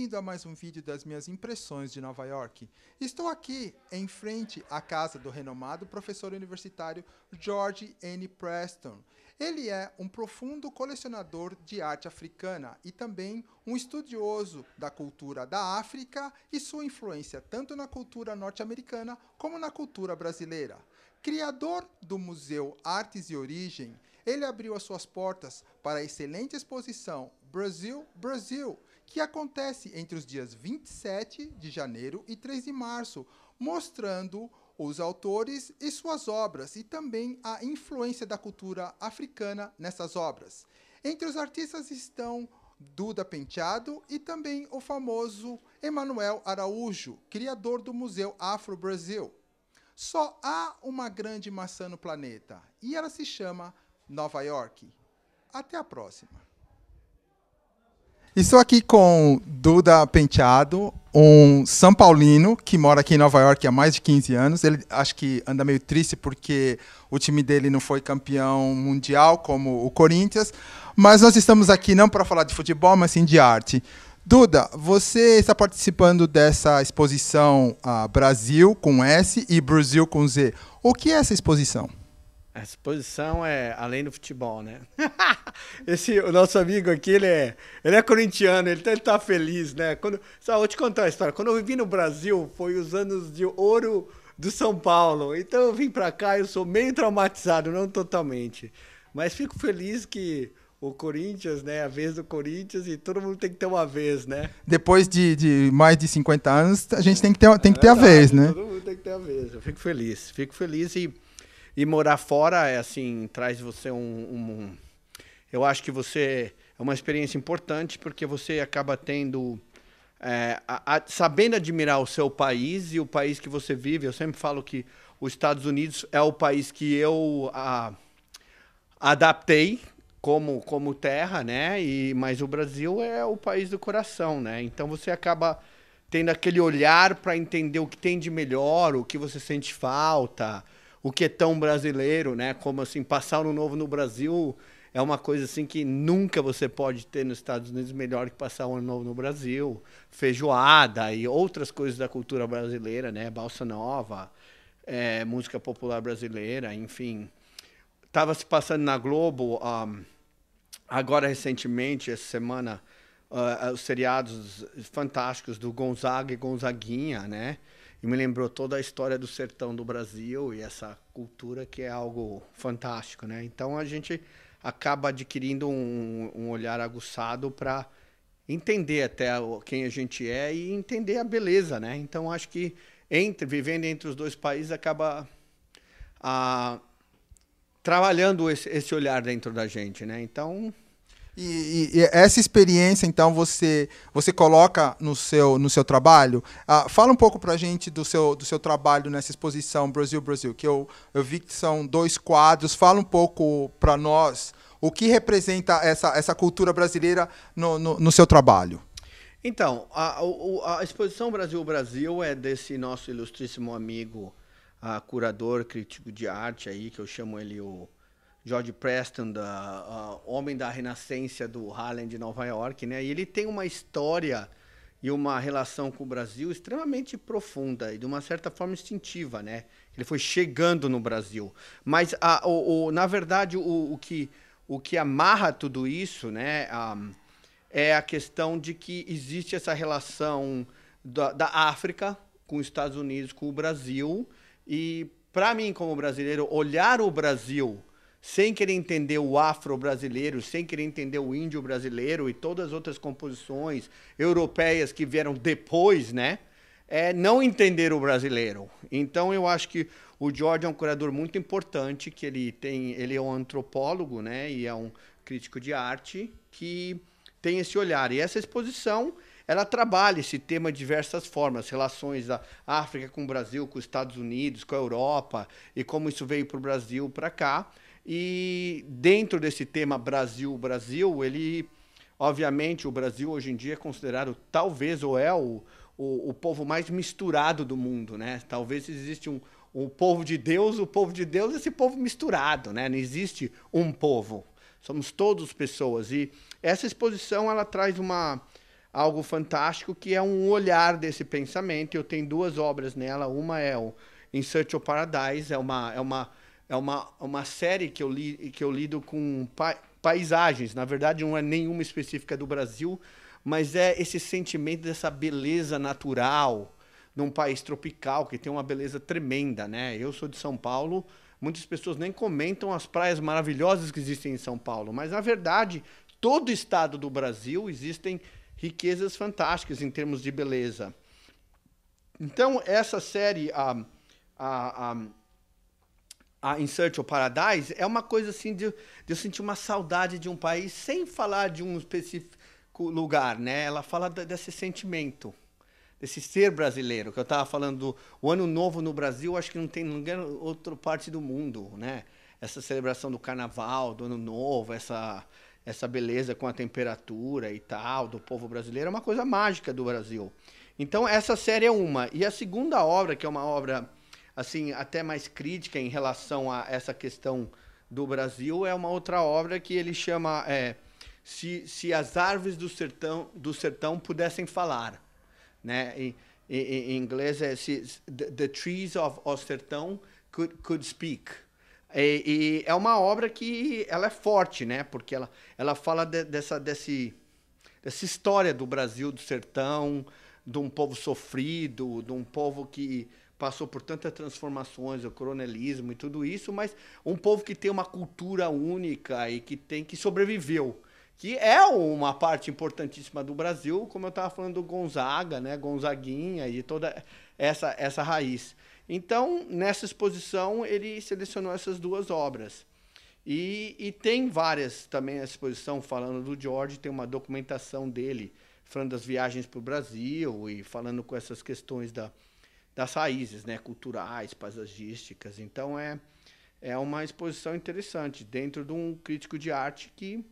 bem-vindo a mais um vídeo das minhas impressões de Nova York. Estou aqui em frente à casa do renomado professor universitário George N. Preston. Ele é um profundo colecionador de arte africana e também um estudioso da cultura da África e sua influência tanto na cultura norte-americana como na cultura brasileira. Criador do Museu Artes e Origem, ele abriu as suas portas para a excelente exposição Brasil, Brasil, que acontece entre os dias 27 de janeiro e 3 de março, mostrando os autores e suas obras e também a influência da cultura africana nessas obras. Entre os artistas estão Duda Penteado e também o famoso Emanuel Araújo, criador do Museu Afro Brasil. Só há uma grande maçã no planeta e ela se chama Nova York. Até a próxima. Estou aqui com Duda Penteado, um São Paulino que mora aqui em Nova York há mais de 15 anos. Ele acho que anda meio triste porque o time dele não foi campeão mundial como o Corinthians. Mas nós estamos aqui não para falar de futebol, mas sim de arte. Duda, você está participando dessa exposição ah, Brasil com S e Brasil com Z. O que é essa exposição? a exposição é além do futebol, né? Esse, o nosso amigo aqui, ele é, ele é corintiano, ele tá, ele tá feliz, né? Quando, só vou te contar uma história. Quando eu vivi no Brasil, foi os anos de ouro do São Paulo. Então eu vim para cá, eu sou meio traumatizado, não totalmente. Mas fico feliz que o Corinthians, né? A vez do Corinthians e todo mundo tem que ter uma vez, né? Depois de, de mais de 50 anos, a gente tem que ter, tem que é ter é verdade, a vez, né? Todo mundo tem que ter a vez. Eu fico feliz, fico feliz e e morar fora, é assim, traz você um, um, Eu acho que você... É uma experiência importante, porque você acaba tendo... É, a, a, sabendo admirar o seu país e o país que você vive. Eu sempre falo que os Estados Unidos é o país que eu a, adaptei como, como terra, né? E, mas o Brasil é o país do coração, né? Então você acaba tendo aquele olhar para entender o que tem de melhor, o que você sente falta, o que é tão brasileiro, né? Como assim, passar o novo no Brasil é uma coisa assim que nunca você pode ter nos Estados Unidos melhor que passar o ano novo no Brasil. Feijoada e outras coisas da cultura brasileira, né? Balsa nova, é, música popular brasileira, enfim. Tava se passando na Globo um, agora recentemente, essa semana, uh, os seriados fantásticos do Gonzaga e Gonzaguinha, né? e me lembrou toda a história do sertão do Brasil e essa cultura que é algo fantástico, né? Então a gente acaba adquirindo um, um olhar aguçado para entender até quem a gente é e entender a beleza, né? Então acho que entre vivendo entre os dois países acaba a, ah, trabalhando esse, esse, olhar dentro da gente, né? Então e, e, e, essa experiência, então, você você coloca no seu, no seu trabalho. Ah, fala um pouco para a gente do seu, do seu trabalho nessa exposição Brasil Brasil, que eu, eu vi que são dois quadros. Fala um pouco para nós o que representa essa, essa cultura brasileira no, no, no seu trabalho. Então, a, a, exposição Brasil Brasil é desse nosso ilustríssimo amigo, ah, curador, crítico de arte aí, que eu chamo ele o George Preston, da, homem da renascença do Harlem de Nova York, né? E ele tem uma história e uma relação com o Brasil extremamente profunda e de uma certa forma instintiva, né? Ele foi chegando no Brasil, mas a, o, o na verdade o, o, que o que amarra tudo isso, né? é a questão de que existe essa relação da, da África com os Estados Unidos, com o Brasil e para mim como brasileiro olhar o Brasil sem querer entender o afro-brasileiro, sem querer entender o índio brasileiro e todas as outras composições europeias que vieram depois, né? É não entender o brasileiro. Então eu acho que o George é um curador muito importante, que ele tem, ele é um antropólogo, né? E é um crítico de arte que tem esse olhar. E essa exposição ela trabalha esse tema de diversas formas, relações da África com o Brasil, com os Estados Unidos, com a Europa e como isso veio para o Brasil para cá. E dentro desse tema Brasil, Brasil, ele obviamente o Brasil hoje em dia é considerado talvez ou é o, o, o povo mais misturado do mundo, né? Talvez existe um, um povo de Deus, o povo de Deus, é esse povo misturado, né? Não existe um povo. Somos todos pessoas e essa exposição ela traz uma algo fantástico que é um olhar desse pensamento. Eu tenho duas obras nela. Uma é o In Search of Paradise, é uma é uma é uma, uma série que eu, li, que eu lido com pa, paisagens. Na verdade, não é nenhuma específica do Brasil, mas é esse sentimento dessa beleza natural num país tropical que tem uma beleza tremenda, né? Eu sou de São Paulo, muitas pessoas nem comentam as praias maravilhosas que existem em São Paulo, mas na verdade, todo estado do Brasil existem riquezas fantásticas em termos de beleza. Então, essa série, a, a, a a In Search of Paradise é uma coisa assim de, de, eu sentir uma saudade de um país sem falar de um específico lugar, né? Ela fala desse sentimento, desse ser brasileiro, que eu estava falando, o ano novo no Brasil, acho que não tem ninguém outra parte do mundo, né? Essa celebração do carnaval, do ano novo, essa essa beleza com a temperatura e tal do povo brasileiro é uma coisa mágica do Brasil. Então essa série é uma, e a segunda obra, que é uma obra assim, até mais crítica em relação a essa questão do Brasil é uma outra obra que ele chama é, se, se as árvores do sertão, do sertão pudessem falar. Né? Em, em inglês é se, The Trees of o Sertão Could, could Speak. E, e, é uma obra que ela é forte, né? porque ela, ela fala de, dessa, desse, dessa história do Brasil, do sertão, de um povo sofrido, de um povo que passou por tantas transformações, o coronelismo e tudo isso, mas um povo que tem uma cultura única e que tem que sobreviveu, que é uma parte importantíssima do Brasil, como eu estava falando do Gonzaga, né, Gonzaguinha e toda essa essa raiz. Então, nessa exposição ele selecionou essas duas obras. E, e tem várias também a exposição falando do George, tem uma documentação dele falando das viagens para o Brasil e falando com essas questões da, das raízes, né, culturais, paisagísticas. Então é é uma exposição interessante dentro de um crítico de arte que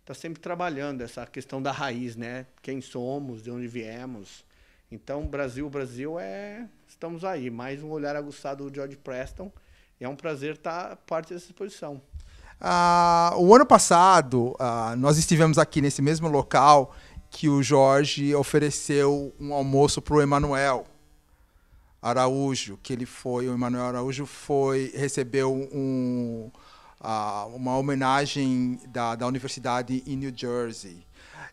está sempre trabalhando essa questão da raiz, né? Quem somos, de onde viemos. Então, Brasil, Brasil é estamos aí. Mais um olhar aguçado do George Preston. E é um prazer estar tá parte dessa exposição. Ah, o ano passado ah, nós estivemos aqui nesse mesmo local que o Jorge ofereceu um almoço para o Emanuel Araújo, que ele foi, o Emanuel Araújo foi, recebeu um, uh, uma homenagem da, da universidade em New Jersey.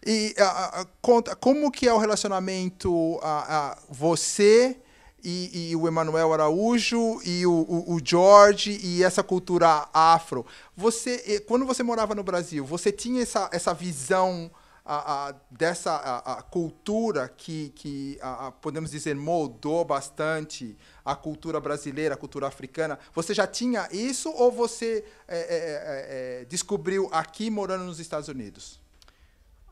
E uh, conta como que é o relacionamento uh, uh você e, e, o Emanuel Araújo e o, o, o, George e essa cultura afro. Você, quando você morava no Brasil, você tinha essa, essa visão a, a, dessa a, cultura que, que podemos dizer, moldou bastante a cultura brasileira, a cultura africana. Você já tinha isso ou você é é, é, é, é, descobriu aqui morando nos Estados Unidos?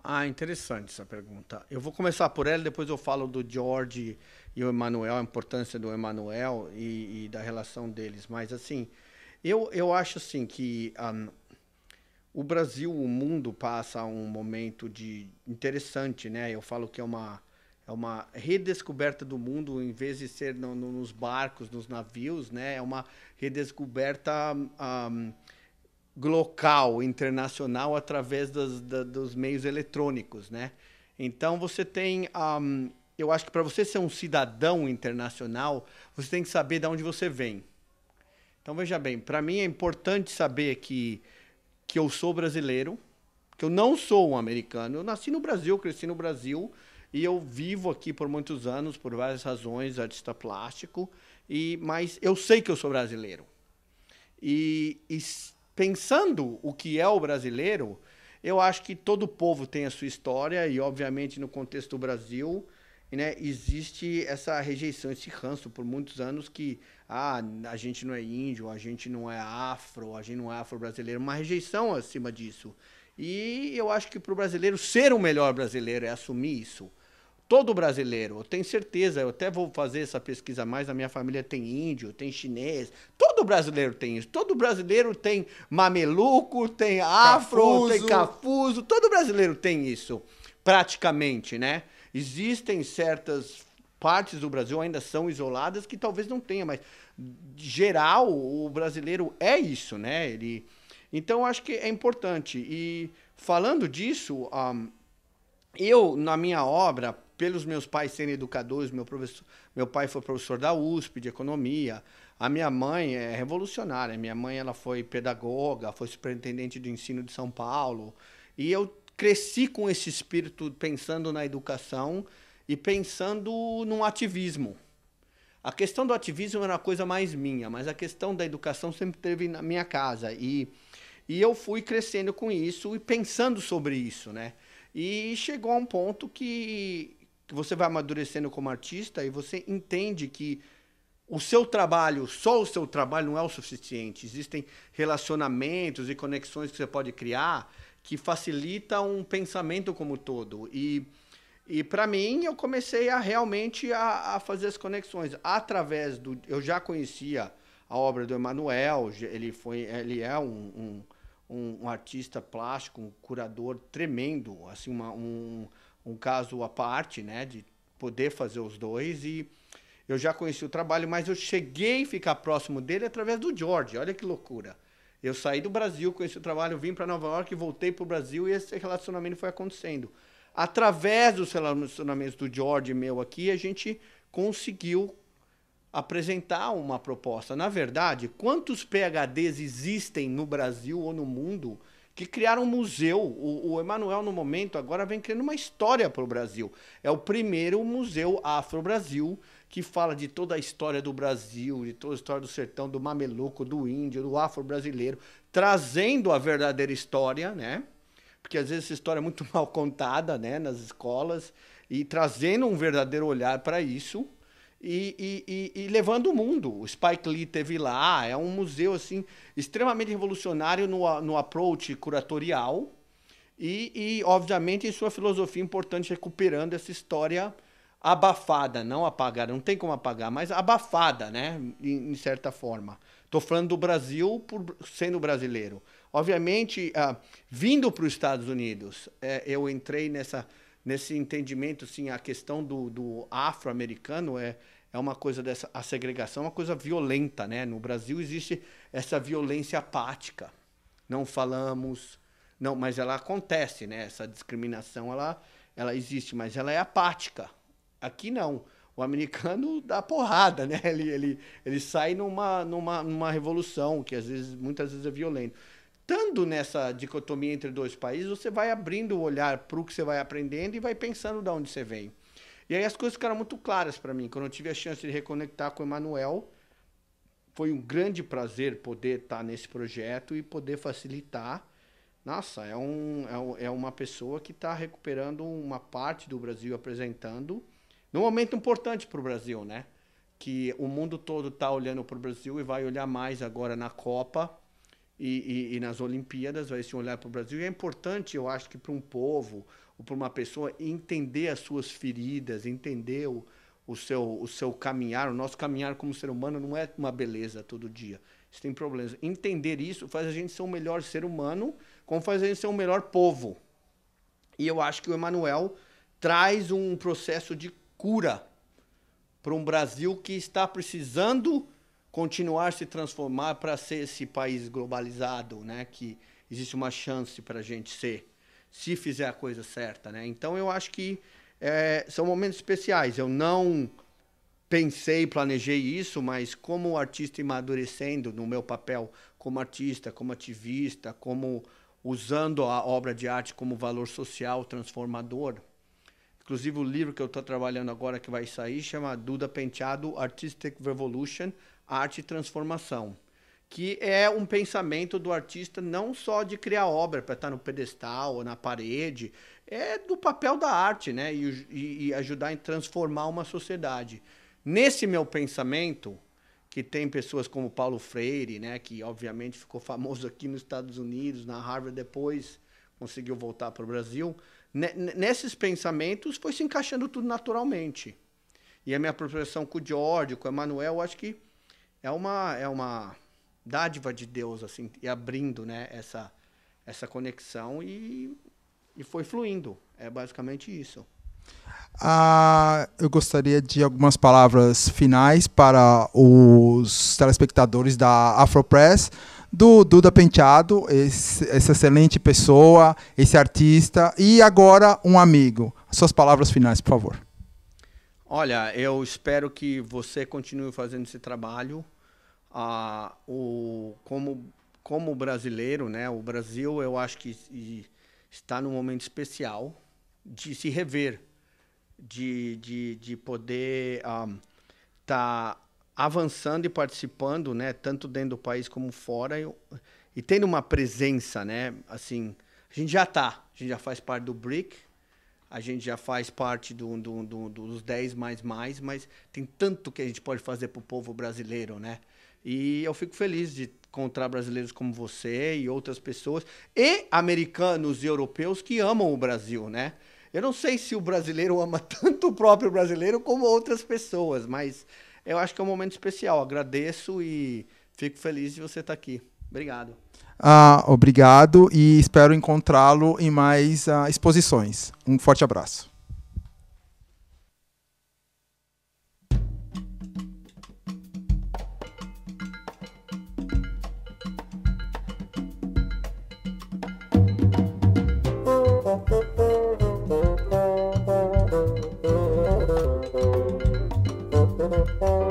Ah, interessante essa pergunta. Eu vou começar por ela, depois eu falo do George e o Emanuel, a importância do Emanuel e, e, da relação deles. Mas, assim, eu, eu acho assim que. Um, o Brasil, o mundo passa um momento de interessante, né? Eu falo que é uma é uma redescoberta do mundo em vez de ser no, no, nos barcos, nos navios, né? É uma redescoberta um, local, internacional através dos, da, dos meios eletrônicos, né? Então você tem um, eu acho que para você ser um cidadão internacional, você tem que saber de onde você vem. Então veja bem, para mim é importante saber que que eu sou brasileiro, que eu não sou um americano. Eu nasci no Brasil, cresci no Brasil e eu vivo aqui por muitos anos por várias razões, artista plástico. E mas eu sei que eu sou brasileiro. E, e pensando o que é o brasileiro, eu acho que todo povo tem a sua história e obviamente no contexto do Brasil né, existe essa rejeição, esse ranço por muitos anos que ah, a gente não é índio, a gente não é afro, a gente não é afro-brasileiro, uma rejeição acima disso. E eu acho que para o brasileiro ser o melhor brasileiro é assumir isso. Todo brasileiro, eu tenho certeza, eu até vou fazer essa pesquisa mais, a minha família tem índio, tem chinês, todo brasileiro tem isso. Todo brasileiro tem mameluco, tem afro, cafuso. tem cafuso, todo brasileiro tem isso, praticamente, né? Existem certas partes do Brasil ainda são isoladas que talvez não tenha, mas geral o brasileiro é isso, né? Ele então acho que é importante e falando disso, um, eu na minha obra pelos meus pais serem educadores, meu professor, meu pai foi professor da USP de economia, a minha mãe é revolucionária, minha mãe ela foi pedagoga, foi superintendente do ensino de São Paulo e eu cresci com esse espírito pensando na educação e pensando num ativismo. A questão do ativismo era uma coisa mais minha, mas a questão da educação sempre teve na minha casa. E, e eu fui crescendo com isso e pensando sobre isso, né? E chegou a um ponto que, que você vai amadurecendo como artista e você entende que o seu trabalho, só o seu trabalho não é o suficiente. Existem relacionamentos e conexões que você pode criar que facilita um pensamento como todo. E, e para mim, eu comecei a realmente a, a fazer as conexões através do. Eu já conhecia a obra do Emanuel, ele, foi, ele é um, um, um artista plástico, um curador tremendo, assim, uma, um, um caso à parte, né, de poder fazer os dois. E eu já conheci o trabalho, mas eu cheguei a ficar próximo dele através do George, olha que loucura. Eu saí do Brasil com esse trabalho, vim para Nova York, voltei para o Brasil e esse relacionamento foi acontecendo. Através dos relacionamentos do George e meu aqui, a gente conseguiu apresentar uma proposta. Na verdade, quantos PHDs existem no Brasil ou no mundo que criaram um museu. O, o Emanuel, no momento, agora vem criando uma história para o Brasil. É o primeiro museu afro-brasil que fala de toda a história do Brasil, de toda a história do sertão, do mameluco, do índio, do afro-brasileiro, trazendo a verdadeira história, né? Porque às vezes essa história é muito mal contada, né, nas escolas, e trazendo um verdadeiro olhar para isso e, e, e, levando o mundo. O Spike Lee teve lá, é um museu assim extremamente revolucionário no, no approach curatorial e, e, obviamente, em sua filosofia importante recuperando essa história abafada, não apagada, não tem como apagar, mas abafada, né, em, em certa forma. Estou falando do Brasil por sendo brasileiro. Obviamente, ah, vindo para os Estados Unidos, eh, eu entrei nessa nesse entendimento, assim, a questão do, do afro-americano é, é uma coisa dessa. A segregação é uma coisa violenta, né? No Brasil existe essa violência apática. Não falamos, não, mas ela acontece, né? Essa discriminação ela, ela existe, mas ela é apática. Aqui não. O americano dá porrada, né? Ele, ele, ele sai numa, numa, numa revolução que às vezes, muitas vezes é violento estando nessa dicotomia entre dois países, você vai abrindo o olhar para o que você vai aprendendo e vai pensando de onde você vem. E aí as coisas ficaram muito claras para mim. Quando eu tive a chance de reconectar com o Emanuel, foi um grande prazer poder estar nesse projeto e poder facilitar. Nossa, é, um, é, um, é uma pessoa que está recuperando uma parte do Brasil, apresentando, num momento importante para o Brasil, né? Que o mundo todo está olhando para o Brasil e vai olhar mais agora na Copa e, e, e nas Olimpíadas vai se olhar para o Brasil. E é importante, eu acho, que para um povo ou para uma pessoa entender as suas feridas, entender o, o, seu, o seu caminhar, o nosso caminhar como ser humano não é uma beleza todo dia. Isso tem problemas. Entender isso faz a gente ser um melhor ser humano, como faz a gente ser um melhor povo. E eu acho que o Emanuel traz um processo de cura para um Brasil que está precisando continuar se transformar para ser esse país globalizado, né? Que existe uma chance para a gente ser, se fizer a coisa certa, né? Então eu acho que é, são momentos especiais. Eu não pensei, planejei isso, mas como artista amadurecendo no meu papel como artista, como ativista, como usando a obra de arte como valor social transformador. Inclusive o livro que eu estou trabalhando agora que vai sair chama Duda Penteado Artistic Revolution, arte e transformação, que é um pensamento do artista não só de criar obra para estar tá no pedestal ou na parede, é do papel da arte, né? E, e, e ajudar em transformar uma sociedade. Nesse meu pensamento, que tem pessoas como Paulo Freire, né, que obviamente ficou famoso aqui nos Estados Unidos, na Harvard depois conseguiu voltar para o Brasil. Né? nesses pensamentos foi se encaixando tudo naturalmente. E a minha apropriação com o George, com o Emanuel, acho que é uma é uma dádiva de Deus assim, e abrindo, né, essa essa conexão e e foi fluindo. É basicamente isso. Ah, eu gostaria de algumas palavras finais para os telespectadores da Afropress, do Duda Penteado, esse, essa excelente pessoa, esse artista, e agora um amigo. Suas palavras finais, por favor. Olha, eu espero que você continue fazendo esse trabalho. Ah, o, como, como brasileiro, né? O Brasil, eu acho que e, está num momento especial de se rever, de, de, de poder estar ah, tá avançando e participando, né? Tanto dentro do país como fora. E, e tendo uma presença, né? Assim, a gente já está, a gente já faz parte do BRIC, a gente já faz parte do, do, do, dos 10 mais mais, mas tem tanto que a gente pode fazer para o povo brasileiro, né? E eu fico feliz de encontrar brasileiros como você e outras pessoas, e americanos e europeus que amam o Brasil, né? Eu não sei se o brasileiro ama tanto o próprio brasileiro como outras pessoas, mas eu acho que é um momento especial. Agradeço e fico feliz de você estar tá aqui. Obrigado. Ah, obrigado e espero encontrá-lo em mais ah, exposições. Um forte abraço. Thank you.